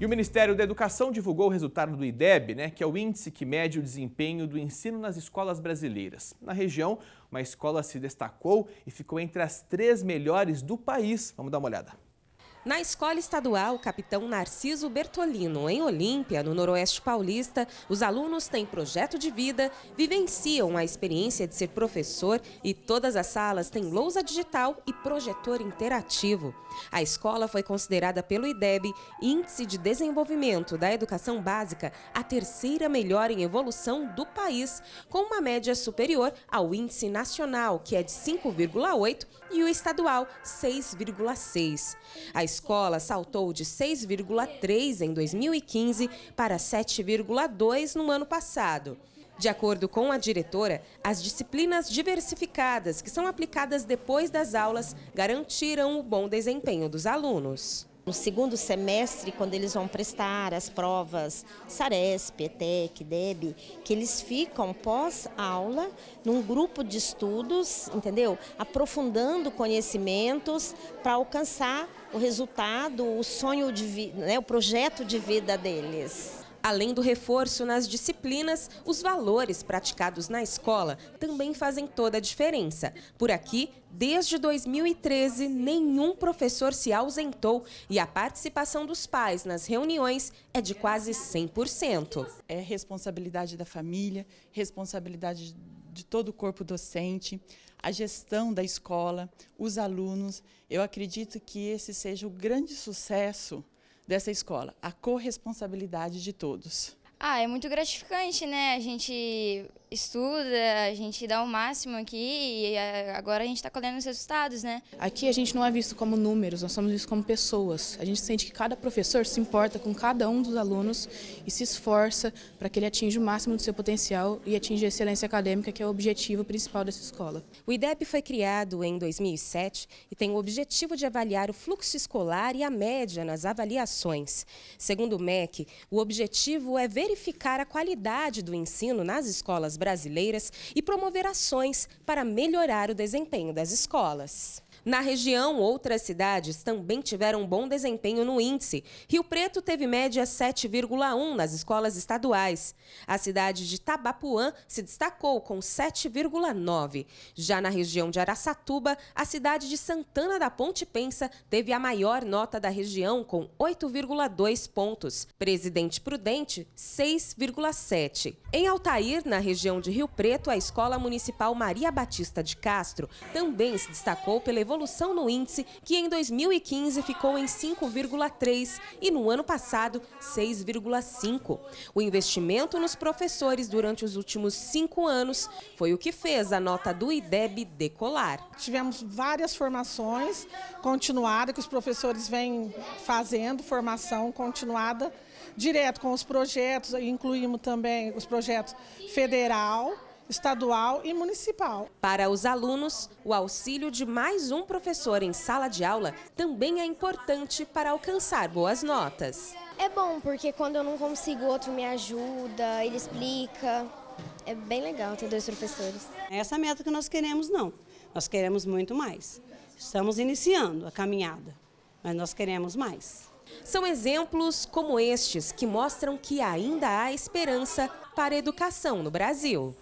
E o Ministério da Educação divulgou o resultado do IDEB, né, que é o índice que mede o desempenho do ensino nas escolas brasileiras. Na região, uma escola se destacou e ficou entre as três melhores do país. Vamos dar uma olhada. Na escola estadual Capitão Narciso Bertolino, em Olímpia, no Noroeste Paulista, os alunos têm projeto de vida, vivenciam a experiência de ser professor e todas as salas têm lousa digital e projetor interativo. A escola foi considerada pelo IDEB, Índice de Desenvolvimento da Educação Básica, a terceira melhor em evolução do país, com uma média superior ao índice nacional, que é de 5,8, e o estadual, 6,6. A escola saltou de 6,3 em 2015 para 7,2 no ano passado. De acordo com a diretora, as disciplinas diversificadas que são aplicadas depois das aulas garantiram o bom desempenho dos alunos. No segundo semestre, quando eles vão prestar as provas Saresp, ETEC, DEB, que eles ficam pós-aula num grupo de estudos, entendeu? Aprofundando conhecimentos para alcançar o resultado, o sonho de vida, né, o projeto de vida deles. Além do reforço nas disciplinas, os valores praticados na escola também fazem toda a diferença. Por aqui, desde 2013, nenhum professor se ausentou e a participação dos pais nas reuniões é de quase 100%. É responsabilidade da família, responsabilidade de todo o corpo docente, a gestão da escola, os alunos. Eu acredito que esse seja o grande sucesso dessa escola, a corresponsabilidade de todos. Ah, é muito gratificante, né? A gente estuda, a gente dá o máximo aqui e eh, agora a gente está colhendo os resultados, né? Aqui a gente não é visto como números, nós somos vistos como pessoas. A gente sente que cada professor se importa com cada um dos alunos e se esforça para que ele atinja o máximo do seu potencial e atinja a excelência acadêmica, que é o objetivo principal dessa escola. O IDEB foi criado em 2007 e tem o objetivo de avaliar o fluxo escolar e a média nas avaliações. Segundo o MEC, o objetivo é verificar verificar a qualidade do ensino nas escolas brasileiras e promover ações para melhorar o desempenho das escolas. Na região, outras cidades também tiveram bom desempenho no índice. Rio Preto teve média 7,1 nas escolas estaduais. A cidade de Tabapuã se destacou com 7,9. Já na região de Araçatuba, a cidade de Santana da Ponte Pensa teve a maior nota da região, com 8,2 pontos. Presidente Prudente, 6,7. Em Altair, na região de Rio Preto, a Escola Municipal Maria Batista de Castro também se destacou pela evolução evolução no índice, que em 2015 ficou em 5,3% e no ano passado 6,5%. O investimento nos professores durante os últimos cinco anos foi o que fez a nota do IDEB decolar. Tivemos várias formações continuadas que os professores vêm fazendo, formação continuada direto com os projetos, incluímos também os projetos federal, estadual e municipal. Para os alunos, o auxílio de mais um professor em sala de aula também é importante para alcançar boas notas. É bom, porque quando eu não consigo, outro me ajuda, ele explica. É bem legal ter dois professores. É essa meta que nós queremos, não. Nós queremos muito mais. Estamos iniciando a caminhada, mas nós queremos mais. São exemplos como estes que mostram que ainda há esperança para a educação no Brasil.